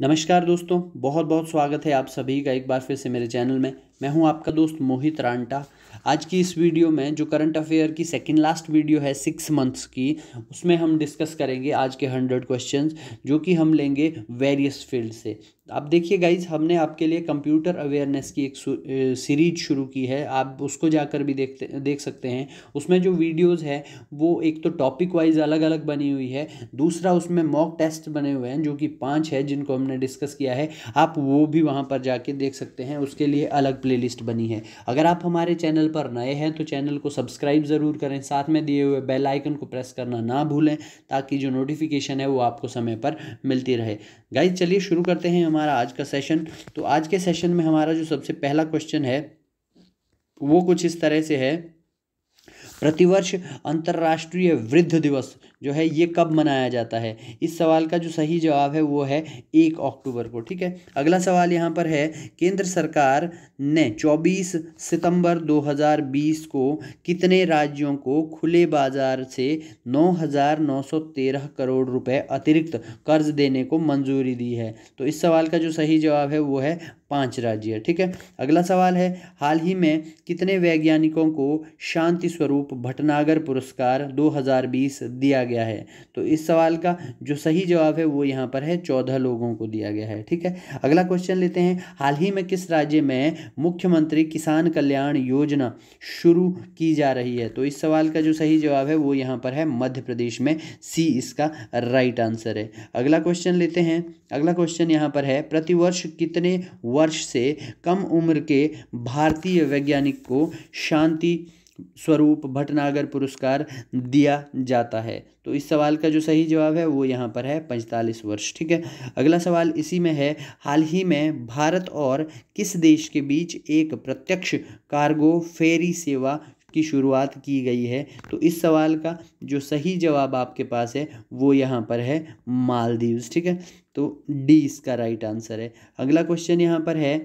नमस्कार दोस्तों बहुत बहुत स्वागत है आप सभी का एक बार फिर से मेरे चैनल में मैं हूं आपका दोस्त मोहित रांटा आज की इस वीडियो में जो करंट अफेयर की सेकंड लास्ट वीडियो है सिक्स मंथ्स की उसमें हम डिस्कस करेंगे आज के हंड्रेड क्वेश्चंस जो कि हम लेंगे वेरियस फील्ड से आप देखिए गाइज हमने आपके लिए कंप्यूटर अवेयरनेस की एक सीरीज शुरू की है आप उसको जाकर भी देखते देख सकते हैं उसमें जो वीडियोस है वो एक तो टॉपिक वाइज अलग अलग बनी हुई है दूसरा उसमें मॉक टेस्ट बने हुए हैं जो कि पाँच है जिनको हमने डिस्कस किया है आप वो भी वहाँ पर जाके देख सकते हैं उसके लिए अलग प्ले बनी है अगर आप हमारे चैनल पर नए हैं तो चैनल को सब्सक्राइब ज़रूर करें साथ में दिए हुए बेल आइकन को प्रेस करना ना भूलें ताकि जो नोटिफिकेशन है वो आपको समय पर मिलती रहे गाइज चलिए शुरू करते हैं हमारा आज का सेशन तो आज के सेशन में हमारा जो सबसे पहला क्वेश्चन है वो कुछ इस तरह से है प्रतिवर्ष अंतर्राष्ट्रीय वृद्ध दिवस जो है ये कब मनाया जाता है इस सवाल का जो सही जवाब है वो है एक अक्टूबर को ठीक है अगला सवाल यहाँ पर है केंद्र सरकार ने 24 सितंबर 2020 को कितने राज्यों को खुले बाजार से 9,913 करोड़ रुपए अतिरिक्त कर्ज देने को मंजूरी दी है तो इस सवाल का जो सही जवाब है वो है पाँच राज्य ठीक है अगला सवाल है हाल ही में कितने वैज्ञानिकों को शांति स्वरूप भटनागर पुरस्कार 2020 दिया गया है तो इस सवाल का जो सही जवाब है वो यहाँ पर है चौदह लोगों को दिया गया है ठीक है अगला क्वेश्चन लेते हैं हाल ही में किस राज्य में मुख्यमंत्री किसान कल्याण योजना शुरू की जा रही है तो इस सवाल का जो सही जवाब है वो यहाँ पर है मध्य प्रदेश में सी इसका राइट आंसर है अगला क्वेश्चन लेते हैं अगला क्वेश्चन यहाँ पर है प्रतिवर्ष कितने वर्ष से कम उम्र के भारतीय वैज्ञानिक को शांति स्वरूप भटनागर पुरस्कार दिया जाता है तो इस सवाल का जो सही जवाब है वो यहाँ पर है पैंतालीस वर्ष ठीक है अगला सवाल इसी में है हाल ही में भारत और किस देश के बीच एक प्रत्यक्ष कार्गो फेरी सेवा की शुरुआत की गई है तो इस सवाल का जो सही जवाब आपके पास है वो यहाँ पर है मालदीव्स ठीक है तो डी इसका राइट आंसर है अगला क्वेश्चन यहाँ पर है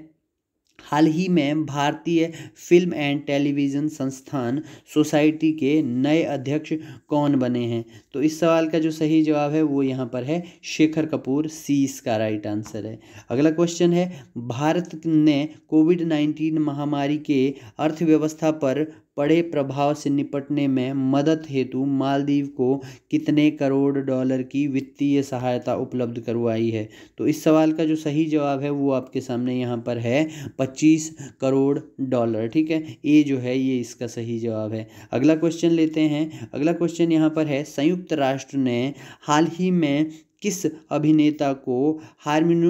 हाल ही में भारतीय फिल्म एंड टेलीविज़न संस्थान सोसाइटी के नए अध्यक्ष कौन बने हैं तो इस सवाल का जो सही जवाब है वो यहाँ पर है शेखर कपूर सी इसका राइट आंसर है अगला क्वेश्चन है भारत ने कोविड नाइन्टीन महामारी के अर्थव्यवस्था पर पड़े प्रभाव से निपटने में मदद हेतु मालदीव को कितने करोड़ डॉलर की वित्तीय सहायता उपलब्ध करवाई है तो इस सवाल का जो सही जवाब है वो आपके सामने यहाँ पर है पच्चीस करोड़ डॉलर ठीक है ए जो है ये इसका सही जवाब है अगला क्वेश्चन लेते हैं अगला क्वेश्चन यहाँ पर है संयुक्त राष्ट्र ने हाल ही में किस अभिनेता को हारमिन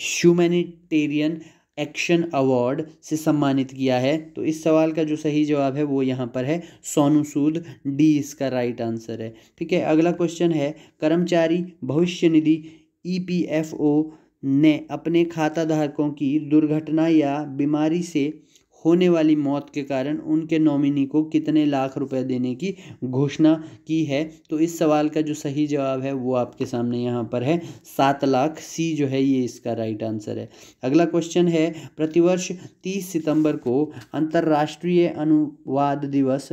ह्यूमैनिटेरियन एक्शन अवार्ड से सम्मानित किया है तो इस सवाल का जो सही जवाब है वो यहाँ पर है सोनू सूद डी इसका राइट आंसर है ठीक है अगला क्वेश्चन है कर्मचारी भविष्य निधि ई e ने अपने खाता धारकों की दुर्घटना या बीमारी से होने वाली मौत के कारण उनके नॉमिनी को कितने लाख रुपए देने की घोषणा की है तो इस सवाल का जो सही जवाब है वो आपके सामने यहाँ पर है सात लाख सी जो है ये इसका राइट आंसर है अगला क्वेश्चन है प्रतिवर्ष तीस सितंबर को अंतर्राष्ट्रीय अनुवाद दिवस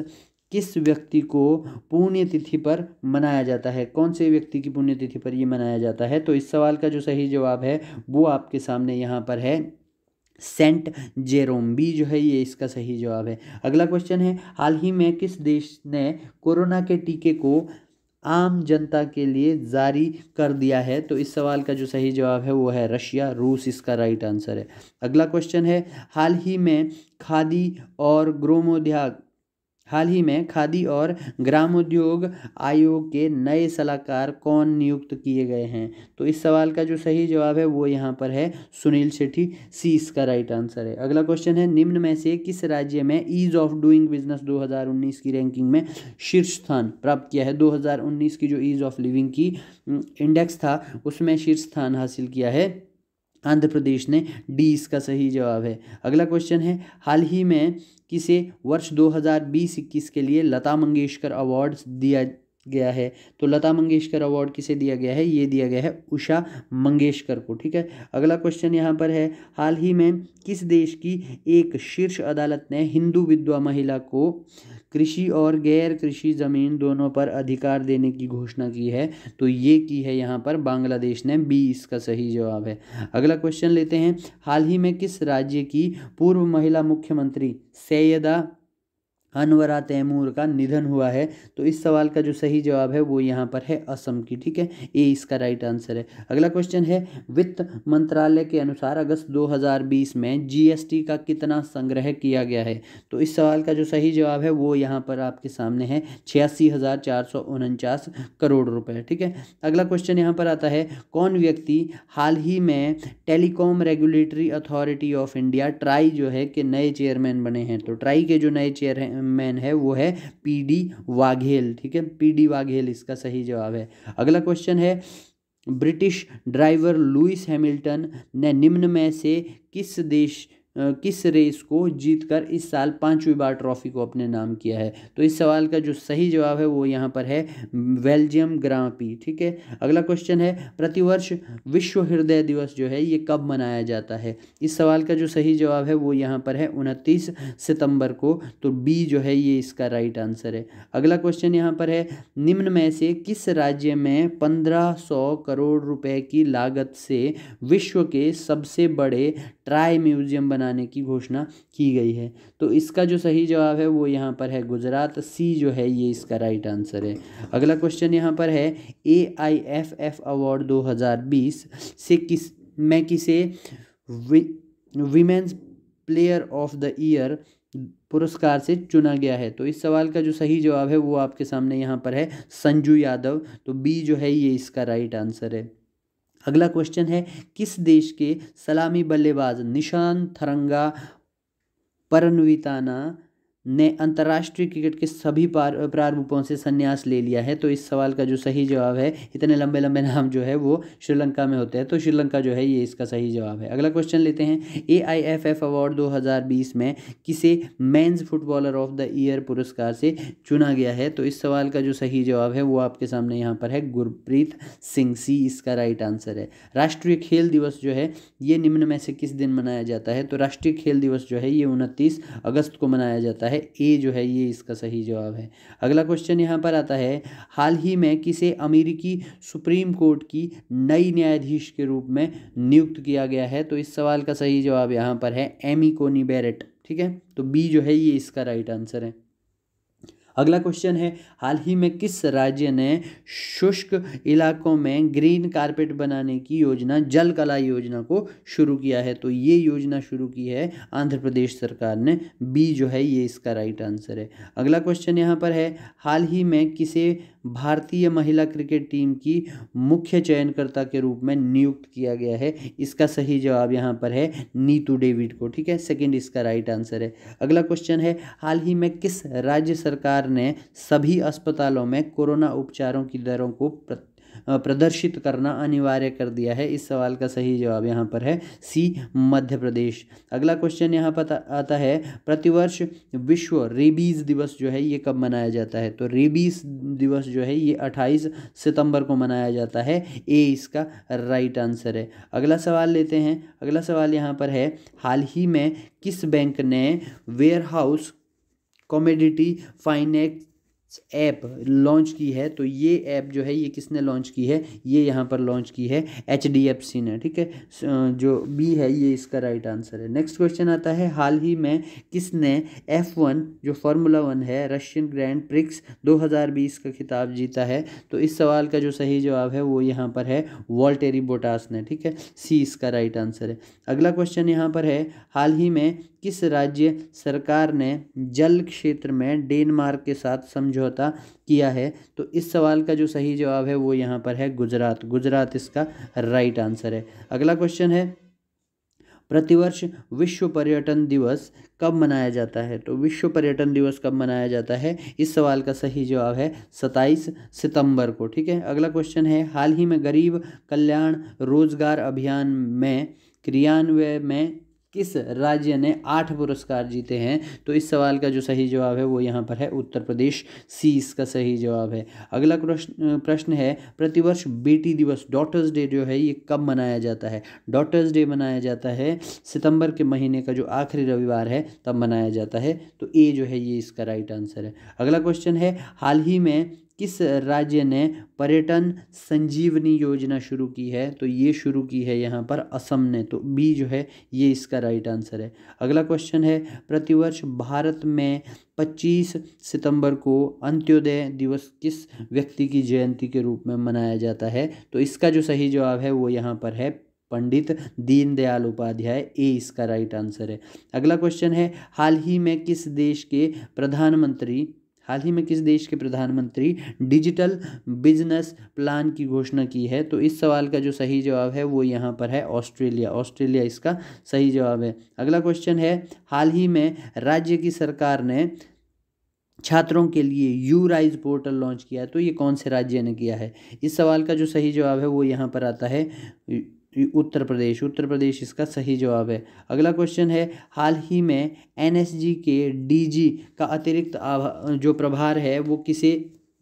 किस व्यक्ति को पुण्यतिथि पर मनाया जाता है कौन से व्यक्ति की पुण्यतिथि पर ये मनाया जाता है तो इस सवाल का जो सही जवाब है वो आपके सामने यहाँ पर है सेंट जेरोम्बी जो है ये इसका सही जवाब है अगला क्वेश्चन है हाल ही में किस देश ने कोरोना के टीके को आम जनता के लिए जारी कर दिया है तो इस सवाल का जो सही जवाब है वो है रशिया रूस इसका राइट आंसर है अगला क्वेश्चन है हाल ही में खादी और ग्रोमोद्याग हाल ही में खादी और ग्रामोद्योग आयोग के नए सलाहकार कौन नियुक्त किए गए हैं तो इस सवाल का जो सही जवाब है वो यहाँ पर है सुनील सेठी सी इसका राइट आंसर है अगला क्वेश्चन है निम्न में से किस राज्य में ईज ऑफ डूइंग बिजनेस 2019 की रैंकिंग में शीर्ष स्थान प्राप्त किया है 2019 की जो ईज ऑफ लिविंग की इंडेक्स था उसमें शीर्ष स्थान हासिल किया है आंध्र प्रदेश ने डी इसका सही जवाब है अगला क्वेश्चन है हाल ही में किसे वर्ष बीस इक्कीस के लिए लता मंगेशकर अवार्ड्स दिया गया है तो लता मंगेशकर अवार्ड किसे दिया गया है ये दिया गया है उषा मंगेशकर को ठीक है अगला क्वेश्चन यहाँ पर है हाल ही में किस देश की एक शीर्ष अदालत ने हिंदू विधवा महिला को कृषि और गैर कृषि ज़मीन दोनों पर अधिकार देने की घोषणा की है तो ये की है यहाँ पर बांग्लादेश ने बी इसका सही जवाब है अगला क्वेश्चन लेते हैं हाल ही में किस राज्य की पूर्व महिला मुख्यमंत्री सैयदा अनवरा तैमूर का निधन हुआ है तो इस सवाल का जो सही जवाब है वो यहाँ पर है असम की ठीक है ये इसका राइट आंसर है अगला क्वेश्चन है वित्त मंत्रालय के अनुसार अगस्त 2020 में जीएसटी का कितना संग्रह किया गया है तो इस सवाल का जो सही जवाब है वो यहाँ पर आपके सामने है छियासी करोड़ रुपये ठीक है अगला क्वेश्चन यहाँ पर आता है कौन व्यक्ति हाल ही में telecom regulatory authority of India TRAI जो है कि नए चेयरमैन बने हैं तो ट्राई के जो नए चेयर मैन है वो है पी डी वाघेल ठीक है पी डी वाघेल इसका सही जवाब है अगला क्वेश्चन है ब्रिटिश ड्राइवर लुइस हैमिल्टन ने निम्न में से किस देश किस रेस को जीतकर इस साल पांचवी बार ट्रॉफी को अपने नाम किया है तो इस सवाल का जो सही जवाब है वो यहाँ पर है बेल्जियम ग्रांपी ठीक है अगला क्वेश्चन है प्रतिवर्ष विश्व हृदय दिवस जो है ये कब मनाया जाता है इस सवाल का जो सही जवाब है वो यहाँ पर है उनतीस सितंबर को तो बी जो है ये इसका राइट आंसर है अगला क्वेश्चन यहाँ पर है निम्न में से किस राज्य में पंद्रह सौ करोड़ रुपए की लागत से विश्व के सबसे बड़े ट्राई म्यूजियम बना बनाने की घोषणा की गई है तो इसका जो सही जवाब है वो यहाँ पर है गुजरात सी जो है ये इसका राइट आंसर है अगला क्वेश्चन यहाँ पर है A I F F award 2020 से किस मैं किसे women's player of the year पुरस्कार से चुना गया है तो इस सवाल का जो सही जवाब है वो आपके सामने यहाँ पर है संजू यादव तो बी जो है ये इसका राइट आंसर है अगला क्वेश्चन है किस देश के सलामी बल्लेबाज निशान थरंगा परनविताना ने अंतर्राष्ट्रीय क्रिकेट के सभी प्रारूपों से संन्यास ले लिया है तो इस सवाल का जो सही जवाब है इतने लंबे लंबे नाम जो है वो श्रीलंका में होते हैं तो श्रीलंका जो है ये इसका सही जवाब है अगला क्वेश्चन लेते हैं A I F F award दो हजार बीस में किसे men's footballer of the year पुरस्कार से चुना गया है तो इस सवाल का जो सही जवाब है वो आपके सामने यहाँ पर है गुरप्रीत सिंह सी इसका राइट आंसर है राष्ट्रीय खेल दिवस जो है ये निम्न में से किस दिन मनाया जाता है तो राष्ट्रीय खेल दिवस जो है ये उनतीस अगस्त को मनाया जाता है है ए जो है ये इसका सही जवाब है अगला क्वेश्चन यहाँ पर आता है हाल ही में किसे अमेरिकी सुप्रीम कोर्ट की नई न्यायाधीश के रूप में नियुक्त किया गया है तो इस सवाल का सही जवाब यहाँ पर है एमी कोनी बैरेट ठीक है तो बी जो है ये इसका राइट आंसर है अगला क्वेश्चन है हाल ही में किस राज्य ने शुष्क इलाकों में ग्रीन कारपेट बनाने की योजना जल कला योजना को शुरू किया है तो ये योजना शुरू की है आंध्र प्रदेश सरकार ने बी जो है ये इसका राइट आंसर है अगला क्वेश्चन यहाँ पर है हाल ही में किसे भारतीय महिला क्रिकेट टीम की मुख्य चयनकर्ता के रूप में नियुक्त किया गया है इसका सही जवाब यहाँ पर है नीतू डेविड को ठीक है सेकेंड इसका राइट आंसर है अगला क्वेश्चन है हाल ही में किस राज्य सरकार ने सभी अस्पतालों में कोरोना उपचारों की दरों को प्रदर्शित करना अनिवार्य कर दिया है इस सवाल का सही जवाब यहाँ पर है सी मध्य प्रदेश अगला क्वेश्चन यहाँ पर आता है प्रतिवर्ष विश्व रेबीज दिवस जो है ये कब मनाया जाता है तो रेबीज दिवस जो है ये 28 सितंबर को मनाया जाता है ए इसका राइट आंसर है अगला सवाल लेते हैं अगला सवाल यहाँ पर है हाल ही में किस बैंक ने warehouse commodity Finex app launch की है तो ये ऐप जो है ये किसने लॉन्च की है ये यहाँ पर लॉन्च की है एच डी एफ सी ने ठीक है जो बी है ये इसका राइट आंसर है नेक्स्ट क्वेश्चन आता है हाल ही में किसने एफ वन जो फार्मूला वन है रशियन ग्रैंड प्रिक्स 2020 का खिताब जीता है तो इस सवाल का जो सही जवाब है वो यहाँ पर है वॉल्टेरी बोटास ने ठीक है सी इसका राइट आंसर है अगला क्वेश्चन यहाँ पर है हाल ही में किस राज्य सरकार ने जल क्षेत्र में डेनमार्क के साथ समझौता समझौता किया है तो इस सवाल का जो सही जवाब है वो यहाँ पर है गुजरात गुजरात इसका राइट आंसर है अगला क्वेश्चन है प्रतिवर्ष विश्व पर्यटन दिवस कब मनाया जाता है तो विश्व पर्यटन दिवस कब मनाया जाता है इस सवाल का सही जवाब है 27 सितंबर को ठीक है अगला क्वेश्चन है हाल ही में गरीब कल्याण रोजगार अभियान में क्रियान्वय में किस राज्य ने आठ पुरस्कार जीते हैं तो इस सवाल का जो सही जवाब है वो यहाँ पर है उत्तर प्रदेश सी इसका सही जवाब है अगला प्रश्न प्रश्न है प्रतिवर्ष बेटी दिवस डॉटर्स डे जो है ये कब मनाया जाता है डॉटर्स डे मनाया जाता है सितंबर के महीने का जो आखिरी रविवार है तब मनाया जाता है तो ए जो है ये इसका राइट आंसर है अगला क्वेश्चन है हाल ही में किस राज्य ने पर्यटन संजीवनी योजना शुरू की है तो ये शुरू की है यहाँ पर असम ने तो बी जो है ये इसका राइट आंसर है अगला क्वेश्चन है प्रतिवर्ष भारत में 25 सितंबर को अंत्योदय दिवस किस व्यक्ति की जयंती के रूप में मनाया जाता है तो इसका जो सही जवाब है वो यहाँ पर है पंडित दीनदयाल उपाध्याय ए इसका राइट आंसर है अगला क्वेश्चन है हाल ही में किस देश के प्रधानमंत्री हाल ही में किस देश के प्रधानमंत्री डिजिटल बिजनेस प्लान की घोषणा की है तो इस सवाल का जो सही जवाब है वो यहाँ पर है ऑस्ट्रेलिया ऑस्ट्रेलिया इसका सही जवाब है अगला क्वेश्चन है हाल ही में राज्य की सरकार ने छात्रों के लिए यू राइज पोर्टल लॉन्च किया है तो ये कौन से राज्य ने किया है इस सवाल का जो सही जवाब है वो यहाँ पर आता है उत्तर प्रदेश उत्तर प्रदेश इसका सही जवाब है अगला क्वेश्चन है हाल ही में एनएसजी के डीजी का अतिरिक्त जो प्रभार है वो किसे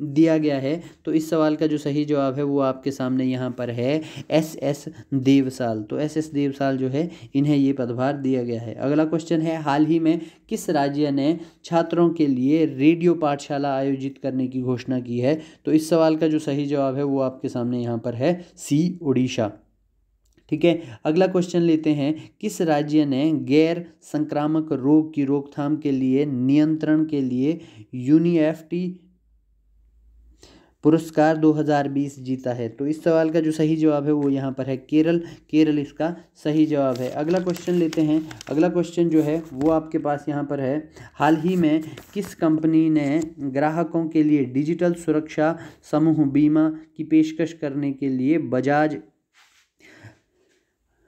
दिया गया है तो इस सवाल का जो सही जवाब है वो आपके सामने यहाँ पर है एस एस देवसाल तो एस एस देवसाल जो है इन्हें ये पदभार दिया गया है अगला क्वेश्चन है हाल ही में किस राज्य ने छात्रों के लिए रेडियो पाठशाला आयोजित करने की घोषणा की है तो इस सवाल का जो सही जवाब है वो आपके सामने यहाँ पर है सी उड़ीसा ठीक है अगला क्वेश्चन लेते हैं किस राज्य ने गैर संक्रामक रोग की रोकथाम के लिए नियंत्रण के लिए यूनिएफटी e पुरस्कार 2020 जीता है तो इस सवाल का जो सही जवाब है वो यहाँ पर है केरल केरल इसका सही जवाब है अगला क्वेश्चन लेते हैं अगला क्वेश्चन जो है वो आपके पास यहाँ पर है हाल ही में किस कंपनी ने ग्राहकों के लिए डिजिटल सुरक्षा समूह बीमा की पेशकश करने के लिए बजाज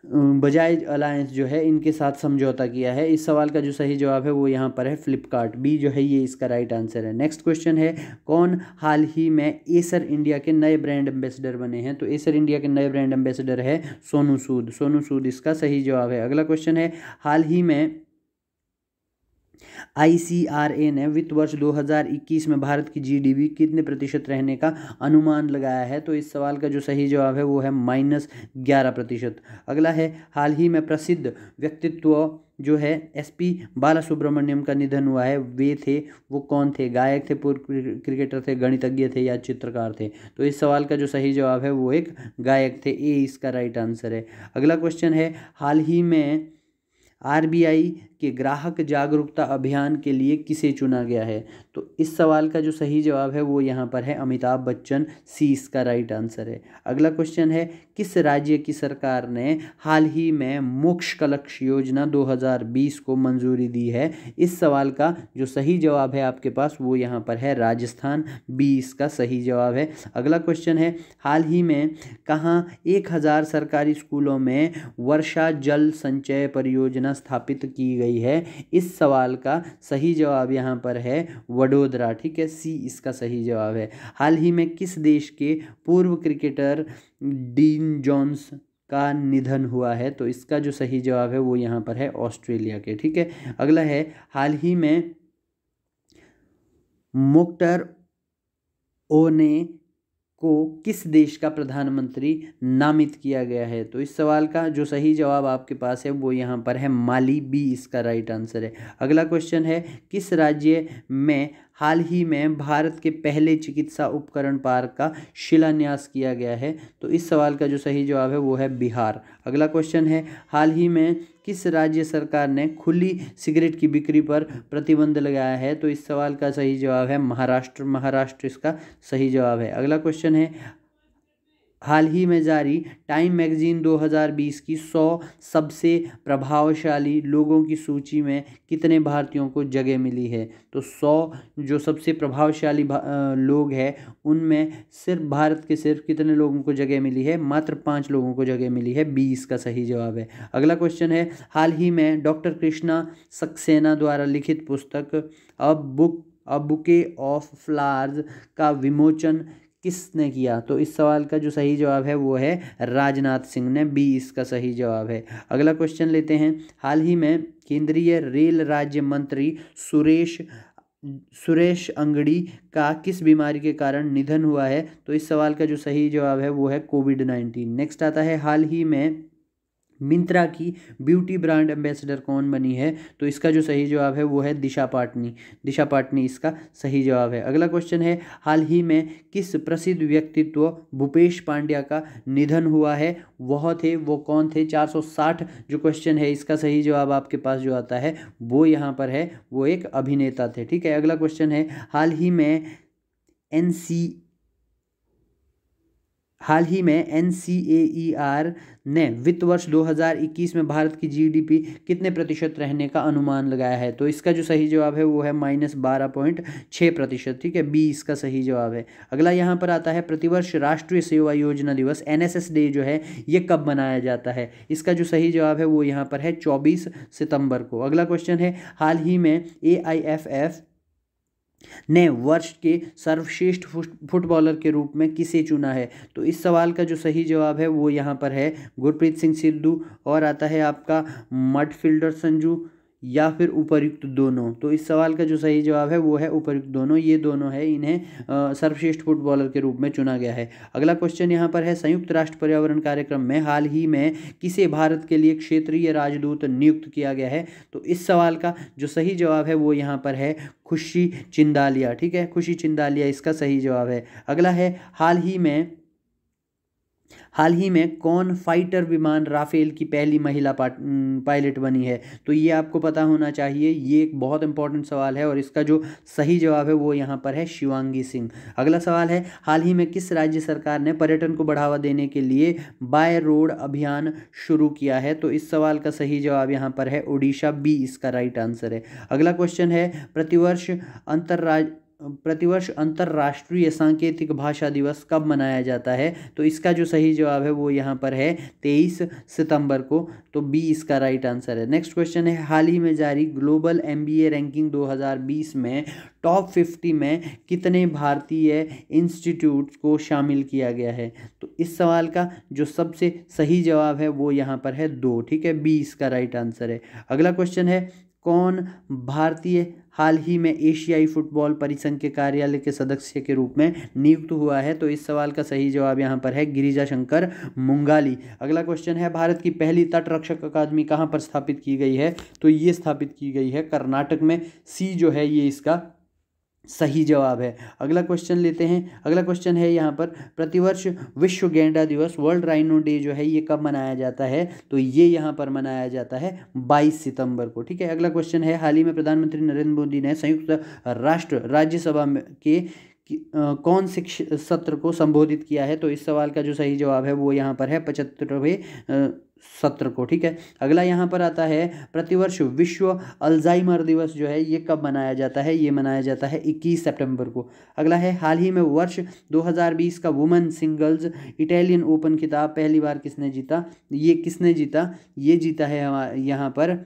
बजाज अलायंस जो है इनके साथ समझौता किया है इस सवाल का जो सही जवाब है वो यहाँ पर है फ्लिपकार्ट बी जो है ये इसका राइट आंसर है नेक्स्ट क्वेश्चन है कौन हाल ही में एसर इंडिया के नए ब्रांड एम्बेसडर बने हैं तो एसर इंडिया के नए ब्रांड एम्बेसडर है सोनू सूद सोनू सूद इसका सही जवाब है अगला क्वेश्चन है हाल ही में आईसीआरए ने वित्त वर्ष 2021 में भारत की जीडीपी कितने प्रतिशत रहने का अनुमान लगाया है तो इस सवाल का जो सही जवाब है वो है माइनस ग्यारह प्रतिशत अगला है हाल ही में प्रसिद्ध व्यक्तित्व जो है एसपी बाला सुब्रमण्यम का निधन हुआ है वे थे वो कौन थे गायक थे पूर्व क्रिकेटर थे गणितज्ञ थे या चित्रकार थे तो इस सवाल का जो सही जवाब है वो एक गायक थे ए इसका राइट आंसर है अगला क्वेश्चन है हाल ही में आरबीआई कि ग्राहक जागरूकता अभियान के लिए किसे चुना गया है तो इस सवाल का जो सही जवाब है वो यहाँ पर है अमिताभ बच्चन सी इसका राइट आंसर है अगला क्वेश्चन है किस राज्य की सरकार ने हाल ही में मोक्ष कलक्ष योजना 2020 को मंजूरी दी है इस सवाल का जो सही जवाब है आपके पास वो यहाँ पर है राजस्थान बी इसका सही जवाब है अगला क्वेश्चन है हाल ही में कहाँ एक हज़ार सरकारी स्कूलों में वर्षा जल संचय परियोजना स्थापित की गई गई है इस सवाल का सही जवाब यहाँ पर है वडोदरा ठीक है सी इसका सही जवाब है हाल ही में किस देश के पूर्व क्रिकेटर डीन जॉन्स का निधन हुआ है तो इसका जो सही जवाब है वो यहाँ पर है ऑस्ट्रेलिया के ठीक है अगला है हाल ही में मुक्टर ओ ने को किस देश का प्रधानमंत्री नामित किया गया है तो इस सवाल का जो सही जवाब आपके पास है वो यहाँ पर है माली बी इसका राइट आंसर है अगला क्वेश्चन है किस राज्य में हाल ही में भारत के पहले चिकित्सा उपकरण पार्क का शिलान्यास किया गया है तो इस सवाल का जो सही जवाब है वो है बिहार अगला क्वेश्चन है हाल ही में किस राज्य सरकार ने खुली सिगरेट की बिक्री पर प्रतिबंध लगाया है तो इस सवाल का सही जवाब है महाराष्ट्र महाराष्ट्र इसका सही जवाब है अगला क्वेश्चन है हाल ही में जारी टाइम मैगज़ीन 2020 की 100 सबसे प्रभावशाली लोगों की सूची में कितने भारतीयों को जगह मिली है तो 100 जो सबसे प्रभावशाली लोग हैं उनमें सिर्फ भारत के सिर्फ कितने लोगों को जगह मिली है मात्र पाँच लोगों को जगह मिली है बीस का सही जवाब है अगला क्वेश्चन है हाल ही में डॉक्टर कृष्णा सक्सेना द्वारा लिखित पुस्तक a book a bouquet of flowers का विमोचन किसने किया तो इस सवाल का जो सही जवाब है वो है राजनाथ सिंह ने बी इसका सही जवाब है अगला क्वेश्चन लेते हैं हाल ही में केंद्रीय रेल राज्य मंत्री सुरेश सुरेश अंगड़ी का किस बीमारी के कारण निधन हुआ है तो इस सवाल का जो सही जवाब है वो है कोविड नाइन्टीन नेक्स्ट आता है हाल ही में मिंत्रा की ब्यूटी ब्रांड एम्बेसडर कौन बनी है तो इसका जो सही जवाब है वो है दिशा पाटनी दिशा पाटनी इसका सही जवाब है अगला क्वेश्चन है हाल ही में किस प्रसिद्ध व्यक्तित्व भूपेश पांड्या का निधन हुआ है वह थे वो कौन थे 460 जो क्वेश्चन है इसका सही जवाब आपके पास जो आता है वो यहाँ पर है वो एक अभिनेता थे ठीक है अगला क्वेश्चन है हाल ही में एन सी हाल ही में एन सी ए आर ने वित्त वर्ष 2021 में भारत की जीडीपी कितने प्रतिशत रहने का अनुमान लगाया है तो इसका जो सही जवाब है वो है माइनस बारह पॉइंट छः प्रतिशत ठीक है बी इसका सही जवाब है अगला यहाँ पर आता है प्रतिवर्ष राष्ट्रीय सेवा योजना दिवस एन डे जो है ये कब मनाया जाता है इसका जो सही जवाब है वो यहाँ पर है चौबीस सितंबर को अगला क्वेश्चन है हाल ही में ए ने वर्ष के सर्वश्रेष्ठ फुटबॉलर के रूप में किसे चुना है तो इस सवाल का जो सही जवाब है वो यहाँ पर है गुरप्रीत सिंह सिद्धू और आता है आपका मड संजू या फिर उपयुक्त दोनों तो इस सवाल का जो सही जवाब है वो है उपयुक्त दोनों ये दोनों है इन्हें सर्वश्रेष्ठ फुटबॉलर के रूप में चुना गया है अगला क्वेश्चन यहाँ पर है संयुक्त राष्ट्र पर्यावरण कार्यक्रम में हाल ही में किसे भारत के लिए क्षेत्रीय राजदूत नियुक्त किया गया है तो इस सवाल का जो सही जवाब है वो यहाँ पर है खुशी चिंदालिया ठीक है खुशी चिंदालिया इसका सही जवाब है अगला है हाल ही में हाल ही में कौन फाइटर विमान राफेल की पहली महिला पायलट बनी है तो ये आपको पता होना चाहिए ये एक बहुत इंपॉर्टेंट सवाल है और इसका जो सही जवाब है वो यहाँ पर है शिवांगी सिंह अगला सवाल है हाल ही में किस राज्य सरकार ने पर्यटन को बढ़ावा देने के लिए बाय रोड अभियान शुरू किया है तो इस सवाल का सही जवाब यहाँ पर है उड़ीसा बी इसका राइट आंसर है अगला क्वेश्चन है प्रतिवर्ष अंतर्राज प्रतिवर्ष अंतर्राष्ट्रीय सांकेतिक भाषा दिवस कब मनाया जाता है तो इसका जो सही जवाब है वो यहाँ पर है तेईस सितंबर को तो बी इसका राइट आंसर है नेक्स्ट क्वेश्चन है हाल ही में जारी ग्लोबल एमबीए रैंकिंग 2020 में टॉप 50 में कितने भारतीय इंस्टीट्यूट को शामिल किया गया है तो इस सवाल का जो सबसे सही जवाब है वो यहाँ पर है दो ठीक है बी इसका राइट आंसर है अगला क्वेश्चन है कौन भारतीय हाल ही में एशियाई फुटबॉल परिसंघ के कार्यालय के सदस्य के रूप में नियुक्त हुआ है तो इस सवाल का सही जवाब यहाँ पर है गिरिजा शंकर मुंगाली अगला क्वेश्चन है भारत की पहली तटरक्षक अकादमी कहाँ पर स्थापित की गई है तो ये स्थापित की गई है कर्नाटक में सी जो है ये इसका सही जवाब है अगला क्वेश्चन लेते हैं अगला क्वेश्चन है यहाँ पर प्रतिवर्ष विश्व गेंडा दिवस वर्ल्ड राइनो डे जो है ये कब मनाया जाता है तो ये यहाँ पर मनाया जाता है 22 सितंबर को ठीक है अगला क्वेश्चन है हाल ही में प्रधानमंत्री नरेंद्र मोदी ने संयुक्त राष्ट्र राज्यसभा के कौन से सत्र को संबोधित किया है तो इस सवाल का जो सही जवाब है वो यहाँ पर है पचहत्तरवें सत्र को ठीक है अगला यहाँ पर आता है प्रतिवर्ष विश्व अल्जाइमर दिवस जो है ये कब मनाया जाता है ये मनाया जाता है 21 सितंबर को अगला है हाल ही में वर्ष 2020 का वुमेन सिंगल्स इटालियन ओपन खिताब पहली बार किसने जीता ये किसने जीता ये जीता है यहाँ पर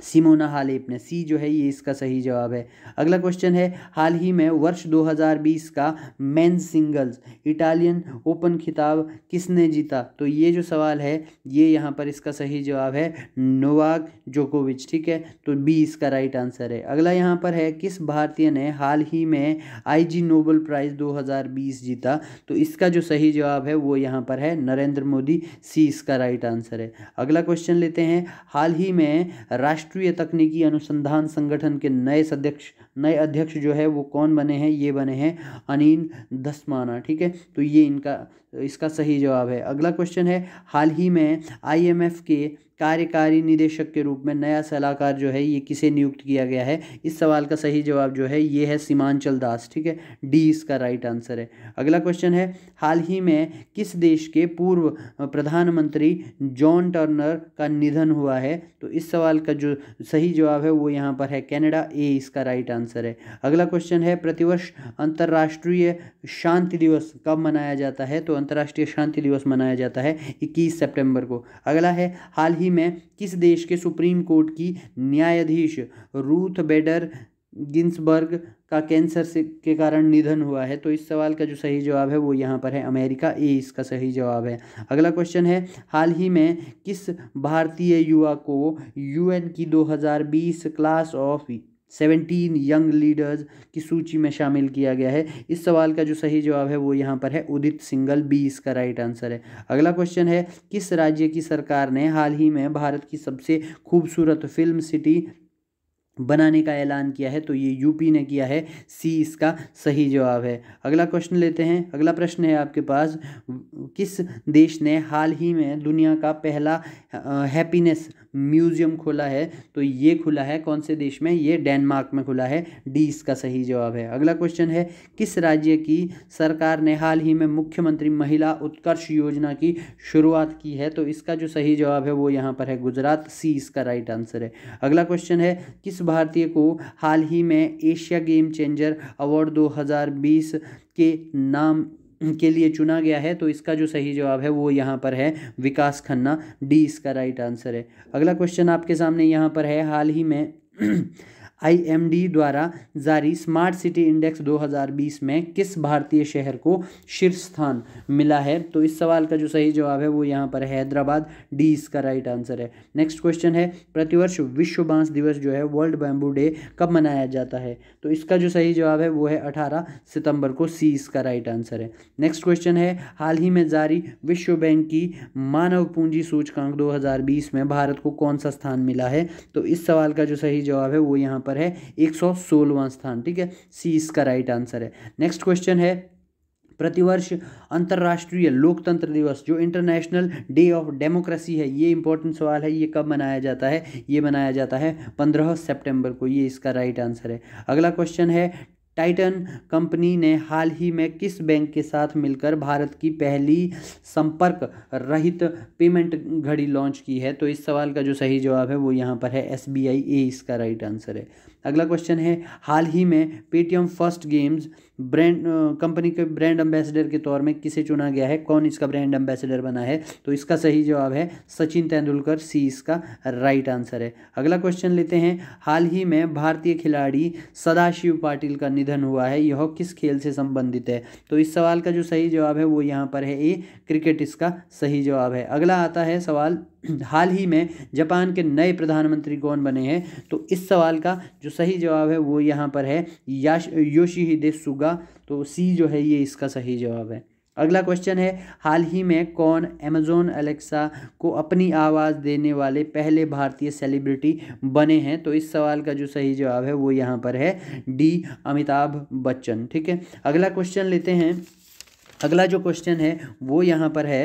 सिमोना हालेप ने सी जो है ये इसका सही जवाब है अगला क्वेश्चन है हाल ही में वर्ष 2020 का मेन सिंगल्स इटालियन ओपन खिताब किसने जीता तो ये जो सवाल है ये यहाँ पर इसका सही जवाब है नोवाक जोकोविच ठीक है तो बी इसका राइट आंसर है अगला यहाँ पर है किस भारतीय ने हाल ही में आईजी नोबल प्राइज़ दो जीता तो इसका जो सही जवाब है वो यहाँ पर है नरेंद्र मोदी सी इसका राइट आंसर है अगला क्वेश्चन लेते हैं हाल ही में राष्ट्र राष्ट्रीय तकनीकी अनुसंधान संगठन के नए सदस्य नए अध्यक्ष जो है वो कौन बने हैं ये बने हैं अनिल दसमाना ठीक है तो ये इनका इसका सही जवाब है अगला क्वेश्चन है हाल ही में आईएमएफ के कार्यकारी निदेशक के रूप में नया सलाहकार जो है ये किसे नियुक्त किया गया है इस सवाल का सही जवाब जो है ये है सीमांचल दास ठीक है डी इसका राइट आंसर है अगला क्वेश्चन है हाल ही में किस देश के पूर्व प्रधानमंत्री जॉन टर्नर का निधन हुआ है तो इस सवाल का जो सही जवाब है वो यहाँ पर है कैनेडा ए इसका राइट आंसर है अगला क्वेश्चन है प्रतिवर्ष अंतर्राष्ट्रीय शांति दिवस कब मनाया जाता है तो अंतर्राष्ट्रीय शांति दिवस मनाया जाता है इक्कीस सेप्टेम्बर को अगला है हाल ही में किस देश के सुप्रीम कोर्ट की न्यायाधीश रूथ बेडर गिन्सबर्ग का कैंसर से के कारण निधन हुआ है तो इस सवाल का जो सही जवाब है वो यहाँ पर है अमेरिका ए इसका सही जवाब है अगला क्वेश्चन है हाल ही में किस भारतीय युवा को यूएन की 2020 class of seventeen young leaders की सूची में शामिल किया गया है इस सवाल का जो सही जवाब है वो यहाँ पर है उदित सिंगल बी इसका राइट आंसर है अगला क्वेश्चन है किस राज्य की सरकार ने हाल ही में भारत की सबसे खूबसूरत फिल्म सिटी बनाने का ऐलान किया है तो ये यूपी ने किया है सी इसका सही जवाब है अगला क्वेश्चन लेते हैं अगला प्रश्न है आपके पास किस देश ने हाल ही में दुनिया का पहला हैप्पीनेस म्यूजियम खुला है तो ये खुला है कौन से देश में ये डेनमार्क में खुला है डी इसका सही जवाब है अगला क्वेश्चन है किस राज्य की सरकार ने हाल ही में मुख्यमंत्री महिला उत्कर्ष योजना की शुरुआत की है तो इसका जो सही जवाब है वो यहाँ पर है गुजरात सी इसका राइट आंसर है अगला क्वेश्चन है किस भारतीय को हाल ही में एशिया गेम चेंजर अवार्ड दो के नाम के लिए चुना गया है तो इसका जो सही जवाब है वो यहाँ पर है विकास खन्ना डी इसका राइट आंसर है अगला क्वेश्चन आपके सामने यहाँ पर है हाल ही में आईएमडी द्वारा जारी स्मार्ट सिटी इंडेक्स 2020 में किस भारतीय शहर को शीर्ष स्थान मिला है तो इस सवाल का जो सही जवाब है वो यहाँ पर हैदराबाद डी इसका राइट आंसर है नेक्स्ट क्वेश्चन है प्रतिवर्ष विश्व बांस दिवस जो है वर्ल्ड बैम्बू डे कब मनाया जाता है तो इसका जो सही जवाब है वो है अठारह सितंबर को सी इसका राइट आंसर है नेक्स्ट क्वेश्चन है हाल ही में जारी विश्व बैंक की मानव पूंजी सूचकांक दो में भारत को कौन सा स्थान मिला है तो इस सवाल का जो सही जवाब है वो यहाँ पर पर है एक सौ सोलवा स्थान ठीक है सी इसका राइट आंसर है नेक्स्ट क्वेश्चन है प्रतिवर्ष अंतर्राष्ट्रीय लोकतंत्र दिवस जो इंटरनेशनल डे ऑफ डेमोक्रेसी है ये इंपॉर्टेंट सवाल है ये कब मनाया जाता है ये मनाया जाता है पंद्रह सितंबर को ये इसका राइट आंसर है अगला क्वेश्चन है टाइटन कंपनी ने हाल ही में किस बैंक के साथ मिलकर भारत की पहली संपर्क रहित पेमेंट घड़ी लॉन्च की है तो इस सवाल का जो सही जवाब है वो यहाँ पर है एस बी आई ए इसका राइट आंसर है अगला क्वेश्चन है हाल ही में Paytm first games brand company के ब्रांड एम्बेसडर के तौर में किसे चुना गया है कौन इसका ब्रांड एम्बेसडर बना है तो इसका सही जवाब है सचिन तेंदुलकर सी इसका राइट आंसर है अगला क्वेश्चन लेते हैं हाल ही में भारतीय खिलाड़ी सदाशिव पाटिल का निधन हुआ है यह किस खेल से संबंधित है तो इस सवाल का जो सही जवाब है वो यहाँ पर है ए क्रिकेट इसका सही जवाब है अगला आता है सवाल हाल ही में जापान के नए प्रधानमंत्री कौन बने हैं तो इस सवाल का जो सही जवाब है वो यहाँ पर है याश योशिहिदे सुगा तो सी जो है ये इसका सही जवाब है अगला क्वेश्चन है हाल ही में कौन अमेजोन अलेक्सा को अपनी आवाज़ देने वाले पहले भारतीय सेलिब्रिटी बने हैं तो इस सवाल का जो सही जवाब है वो यहाँ पर है डी अमिताभ बच्चन ठीक है अगला क्वेश्चन लेते हैं अगला जो क्वेश्चन है वो यहाँ पर है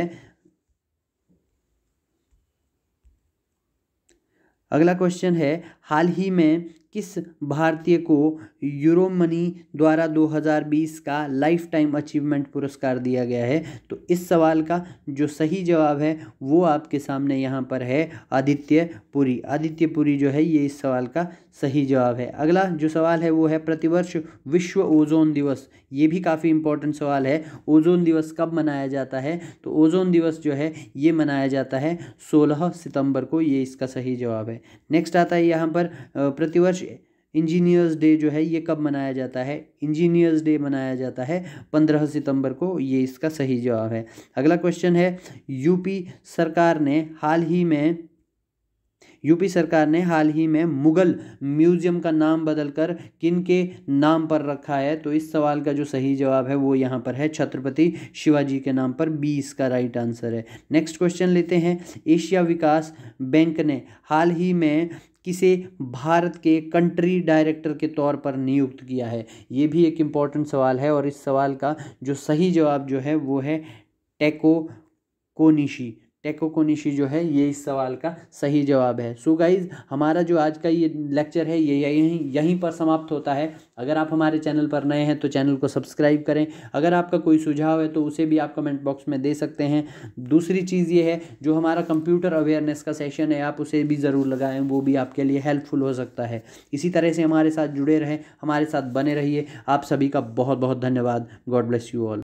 अगला क्वेश्चन है हाल ही में किस भारतीय को यूरोमनी द्वारा 2020 का लाइफ टाइम अचीवमेंट पुरस्कार दिया गया है तो इस सवाल का जो सही जवाब है वो आपके सामने यहाँ पर है आदित्य पुरी आदित्य पुरी जो है ये इस सवाल का सही जवाब है अगला जो सवाल है वो है प्रतिवर्ष विश्व ओजोन दिवस ये भी काफ़ी इंपॉर्टेंट सवाल है ओजोन दिवस कब मनाया जाता है तो ओजोन दिवस जो है ये मनाया जाता है सोलह सितंबर को ये इसका सही जवाब है नेक्स्ट आता है यहाँ पर प्रतिवर्ष इंजीनियर्स डे जो है ये कब मनाया जाता है इंजीनियर्स डे मनाया जाता है पंद्रह सितंबर को ये इसका सही जवाब है अगला क्वेश्चन है यूपी सरकार ने हाल ही में यूपी सरकार ने हाल ही में मुगल म्यूजियम का नाम बदलकर किन के नाम पर रखा है तो इस सवाल का जो सही जवाब है वो यहाँ पर है छत्रपति शिवाजी के नाम पर बी इसका राइट आंसर है नेक्स्ट क्वेश्चन लेते हैं एशिया विकास बैंक ने हाल ही में किसे भारत के कंट्री डायरेक्टर के तौर पर नियुक्त किया है ये भी एक इम्पॉर्टेंट सवाल है और इस सवाल का जो सही जवाब जो है वो है टेको कोनिशी टेकोकोनिशी जो है ये इस सवाल का सही जवाब है सो so गाइज हमारा जो आज का ये लेक्चर है ये यहीं यहीं पर समाप्त होता है अगर आप हमारे चैनल पर नए हैं तो चैनल को सब्सक्राइब करें अगर आपका कोई सुझाव है तो उसे भी आप कमेंट बॉक्स में दे सकते हैं दूसरी चीज़ ये है जो हमारा कंप्यूटर अवेयरनेस का सेशन है आप उसे भी ज़रूर लगाएँ वो भी आपके लिए हेल्पफुल हो सकता है इसी तरह से हमारे साथ जुड़े रहें हमारे साथ बने रहिए आप सभी का बहुत बहुत धन्यवाद गॉड ब्लेस यू ऑल